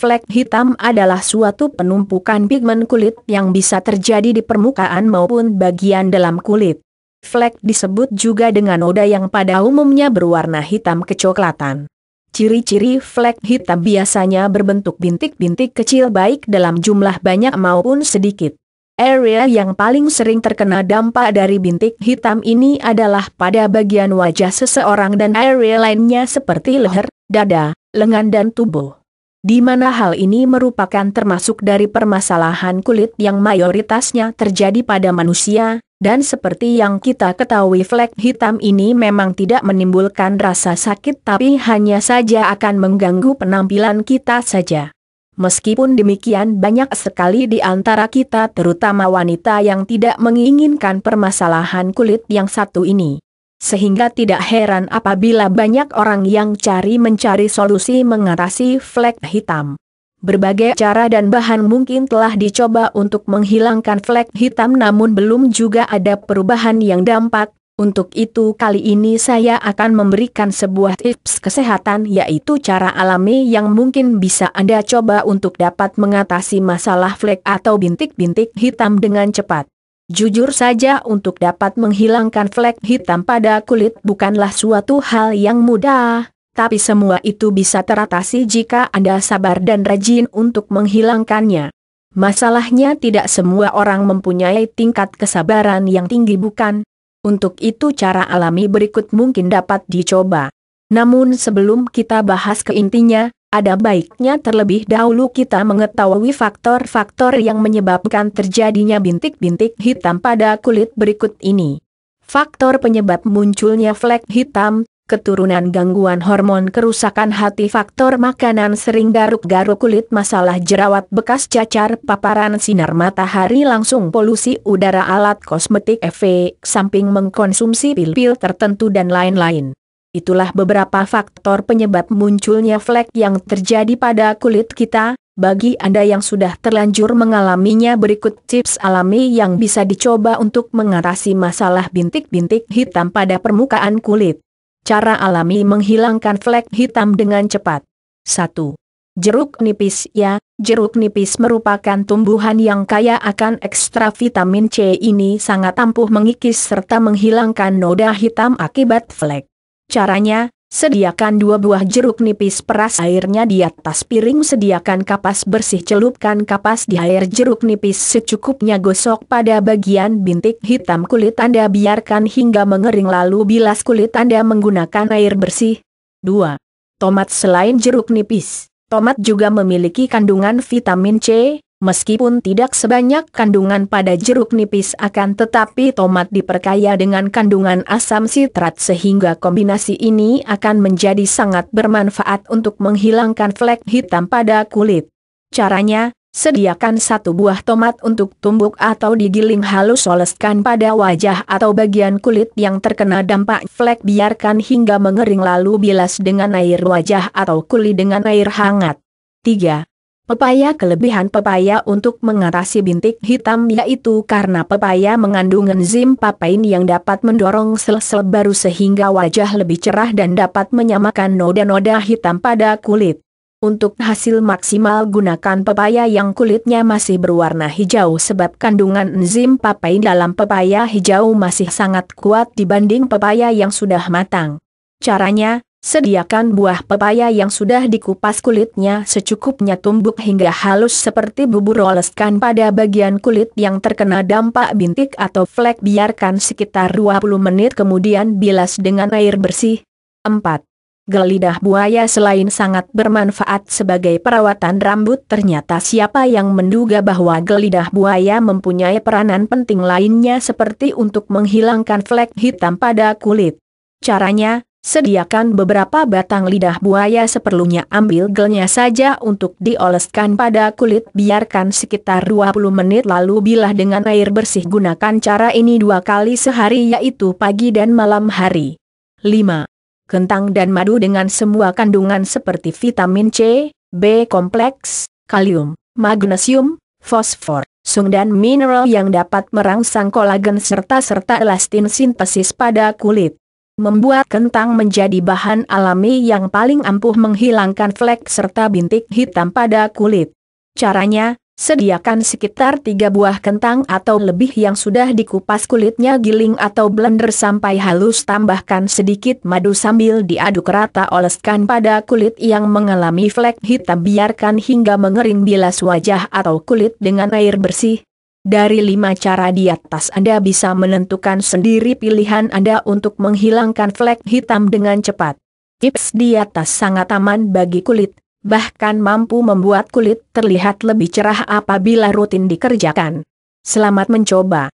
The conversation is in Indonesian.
Flek hitam adalah suatu penumpukan pigmen kulit yang bisa terjadi di permukaan maupun bagian dalam kulit. Flek disebut juga dengan noda yang pada umumnya berwarna hitam kecoklatan. Ciri-ciri flek hitam biasanya berbentuk bintik-bintik kecil baik dalam jumlah banyak maupun sedikit. Area yang paling sering terkena dampak dari bintik hitam ini adalah pada bagian wajah seseorang dan area lainnya seperti leher, dada, lengan dan tubuh di mana hal ini merupakan termasuk dari permasalahan kulit yang mayoritasnya terjadi pada manusia, dan seperti yang kita ketahui flek hitam ini memang tidak menimbulkan rasa sakit tapi hanya saja akan mengganggu penampilan kita saja. Meskipun demikian banyak sekali di antara kita terutama wanita yang tidak menginginkan permasalahan kulit yang satu ini. Sehingga tidak heran apabila banyak orang yang cari mencari solusi mengatasi flek hitam. Berbagai cara dan bahan mungkin telah dicoba untuk menghilangkan flek hitam namun belum juga ada perubahan yang dampak. Untuk itu kali ini saya akan memberikan sebuah tips kesehatan yaitu cara alami yang mungkin bisa Anda coba untuk dapat mengatasi masalah flek atau bintik-bintik hitam dengan cepat. Jujur saja untuk dapat menghilangkan flek hitam pada kulit bukanlah suatu hal yang mudah, tapi semua itu bisa teratasi jika Anda sabar dan rajin untuk menghilangkannya. Masalahnya tidak semua orang mempunyai tingkat kesabaran yang tinggi bukan? Untuk itu cara alami berikut mungkin dapat dicoba. Namun sebelum kita bahas ke intinya, ada baiknya terlebih dahulu kita mengetahui faktor-faktor yang menyebabkan terjadinya bintik-bintik hitam pada kulit berikut ini. Faktor penyebab munculnya flek hitam, keturunan gangguan hormon kerusakan hati faktor makanan sering garuk-garuk kulit masalah jerawat bekas cacar paparan sinar matahari langsung polusi udara alat kosmetik efek samping mengkonsumsi pil-pil tertentu dan lain-lain. Itulah beberapa faktor penyebab munculnya flek yang terjadi pada kulit kita. Bagi Anda yang sudah terlanjur mengalaminya berikut tips alami yang bisa dicoba untuk mengatasi masalah bintik-bintik hitam pada permukaan kulit. Cara alami menghilangkan flek hitam dengan cepat. 1. Jeruk nipis ya, jeruk nipis merupakan tumbuhan yang kaya akan ekstra vitamin C ini sangat ampuh mengikis serta menghilangkan noda hitam akibat flek. Caranya, sediakan dua buah jeruk nipis peras airnya di atas piring sediakan kapas bersih celupkan kapas di air jeruk nipis secukupnya gosok pada bagian bintik hitam kulit Anda biarkan hingga mengering lalu bilas kulit Anda menggunakan air bersih. 2. Tomat selain jeruk nipis, tomat juga memiliki kandungan vitamin C, Meskipun tidak sebanyak kandungan pada jeruk nipis akan tetapi tomat diperkaya dengan kandungan asam sitrat sehingga kombinasi ini akan menjadi sangat bermanfaat untuk menghilangkan flek hitam pada kulit. Caranya, sediakan satu buah tomat untuk tumbuk atau digiling halus oleskan pada wajah atau bagian kulit yang terkena dampak flek biarkan hingga mengering lalu bilas dengan air wajah atau kulit dengan air hangat. 3. Pepaya kelebihan pepaya untuk mengatasi bintik hitam yaitu karena pepaya mengandung enzim papain yang dapat mendorong sel-sel baru sehingga wajah lebih cerah dan dapat menyamakan noda-noda hitam pada kulit. Untuk hasil maksimal gunakan pepaya yang kulitnya masih berwarna hijau sebab kandungan enzim papain dalam pepaya hijau masih sangat kuat dibanding pepaya yang sudah matang. Caranya, Sediakan buah pepaya yang sudah dikupas kulitnya secukupnya tumbuk hingga halus seperti bubur oleskan pada bagian kulit yang terkena dampak bintik atau flek biarkan sekitar 20 menit kemudian bilas dengan air bersih. 4. Gelidah buaya selain sangat bermanfaat sebagai perawatan rambut ternyata siapa yang menduga bahwa gelidah buaya mempunyai peranan penting lainnya seperti untuk menghilangkan flek hitam pada kulit. Caranya, Sediakan beberapa batang lidah buaya seperlunya ambil gelnya saja untuk dioleskan pada kulit biarkan sekitar 20 menit lalu bilah dengan air bersih gunakan cara ini dua kali sehari yaitu pagi dan malam hari. 5. Kentang dan madu dengan semua kandungan seperti vitamin C, B kompleks, kalium, magnesium, fosfor, sung dan mineral yang dapat merangsang kolagen serta-serta elastin sintesis pada kulit membuat kentang menjadi bahan alami yang paling ampuh menghilangkan flek serta bintik hitam pada kulit. Caranya, sediakan sekitar 3 buah kentang atau lebih yang sudah dikupas kulitnya giling atau blender sampai halus tambahkan sedikit madu sambil diaduk rata oleskan pada kulit yang mengalami flek hitam biarkan hingga mengering bilas wajah atau kulit dengan air bersih, dari lima cara di atas Anda bisa menentukan sendiri pilihan Anda untuk menghilangkan flek hitam dengan cepat. Tips di atas sangat aman bagi kulit, bahkan mampu membuat kulit terlihat lebih cerah apabila rutin dikerjakan. Selamat mencoba!